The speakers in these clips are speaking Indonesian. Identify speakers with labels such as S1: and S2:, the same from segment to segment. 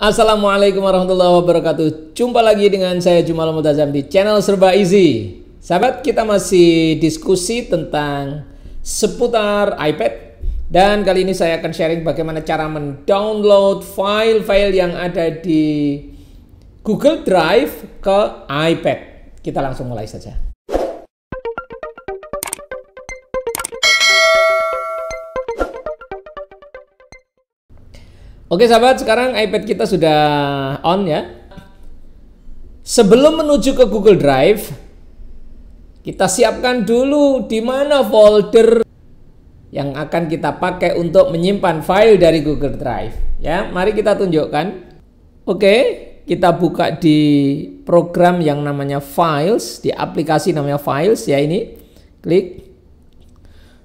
S1: Assalamualaikum warahmatullahi wabarakatuh. Jumpa lagi dengan saya Jumal Mutazam di channel Serba Easy. Sahabat, kita masih diskusi tentang seputar iPad dan kali ini saya akan sharing bagaimana cara mendownload file-file yang ada di Google Drive ke iPad. Kita langsung mulai saja. Oke sahabat, sekarang iPad kita sudah on ya. Sebelum menuju ke Google Drive, kita siapkan dulu di mana folder yang akan kita pakai untuk menyimpan file dari Google Drive. Ya, mari kita tunjukkan. Oke, kita buka di program yang namanya Files, di aplikasi namanya Files ya ini. Klik.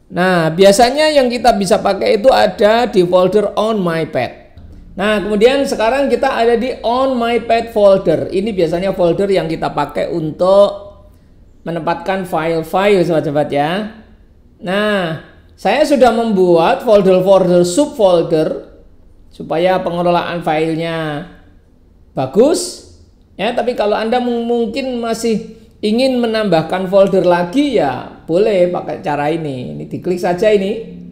S1: Nah, biasanya yang kita bisa pakai itu ada di folder On My Pad. Nah, kemudian sekarang kita ada di on my pad folder. Ini biasanya folder yang kita pakai untuk menempatkan file-file sobat-sobat ya. Nah, saya sudah membuat folder-folder subfolder supaya pengelolaan filenya bagus. Ya, tapi kalau Anda mungkin masih ingin menambahkan folder lagi ya boleh pakai cara ini. Ini diklik saja ini.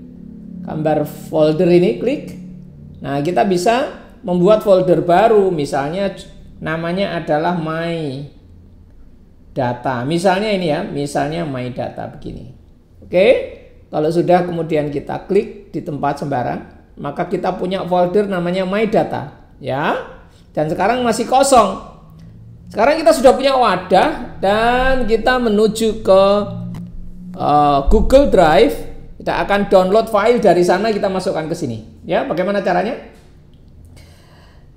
S1: Gambar folder ini klik. Nah, kita bisa membuat folder baru, misalnya namanya adalah my data. Misalnya ini ya, misalnya my data begini. Oke. Kalau sudah kemudian kita klik di tempat sembarang, maka kita punya folder namanya my data, ya. Dan sekarang masih kosong. Sekarang kita sudah punya wadah dan kita menuju ke uh, Google Drive kita akan download file dari sana kita masukkan ke sini. Ya, bagaimana caranya?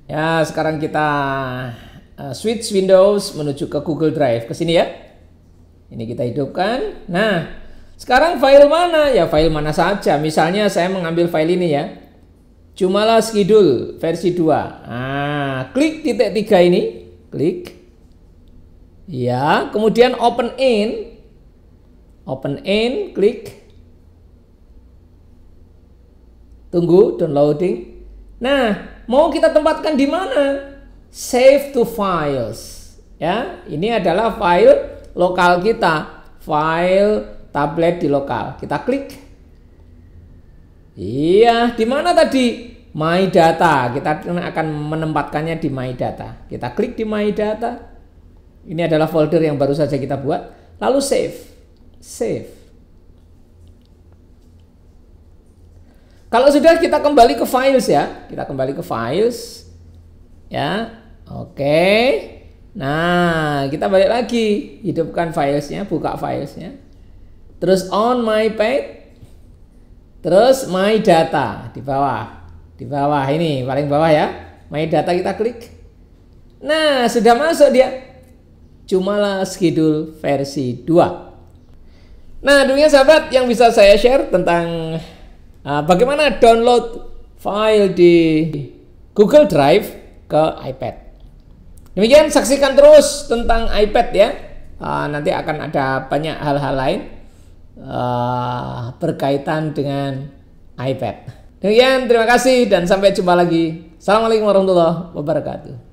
S1: Ya, sekarang kita eh, switch Windows menuju ke Google Drive. Ke sini ya. Ini kita hidupkan. Nah, sekarang file mana? Ya, file mana saja. Misalnya saya mengambil file ini ya. Jumalah Skidul versi 2. Ah, klik titik tiga ini. Klik. Ya, kemudian open in. Open in, klik. Tunggu downloading. Nah, mau kita tempatkan di mana? Save to files. Ya, ini adalah file lokal kita, file tablet di lokal. Kita klik. Iya, di mana tadi? My data. Kita akan menempatkannya di My data. Kita klik di My data. Ini adalah folder yang baru saja kita buat. Lalu save. Save. Kalau sudah kita kembali ke files ya, kita kembali ke files ya. Oke. Nah, kita balik lagi, hidupkan filesnya, buka filesnya. Terus on my page, terus my data di bawah, di bawah ini paling bawah ya, my data kita klik. Nah, sudah masuk dia. Cumalah schedule versi 2. Nah, dunia sahabat yang bisa saya share tentang Nah, bagaimana download file di Google Drive ke iPad? Demikian saksikan terus tentang iPad ya. Uh, nanti akan ada banyak hal-hal lain uh, berkaitan dengan iPad. Demikian, terima kasih dan sampai jumpa lagi. Assalamualaikum warahmatullahi wabarakatuh.